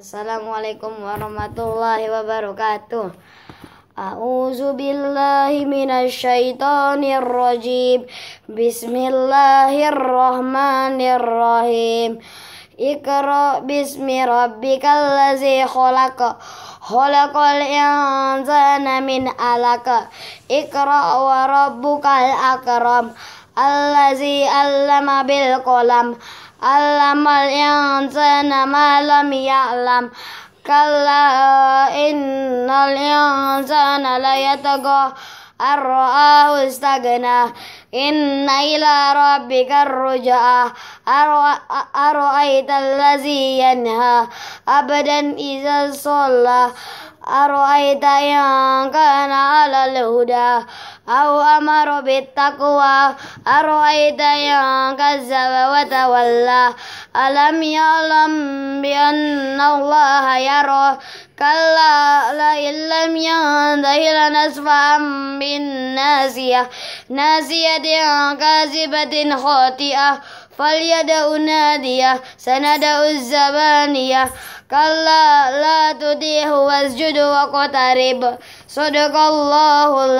Assalamualaikum warahmatullahi wabarakatuh. A'udzu billahi minasyaitonir rajim. Bismillahirrahmanirrahim. Iqra bismi rabbikal ladzi khalaq. Khalaqal insana min 'alaq. Iqra wa rabbukal akram. Allazi 'allama bil qalam. علم الإنسان ما لم يعلم كلا إن الإنسان ليطغى أن رآه استغنى إن إلى ربك الرجعى أرأيت الذي ينهى أبدا إذا صلى أرأيت إن كان على الهدى أو أمر بالتقوى أرأيت إن كذب وتولى ألم يعلم بأن الله يرى كلا لئن لم ينته لنسفعا بالناسية ناسية كاذبة خاطئة فليدع نادية سندع الزبانية كلا لا تديه واسجد واقترب صدق الله العظيم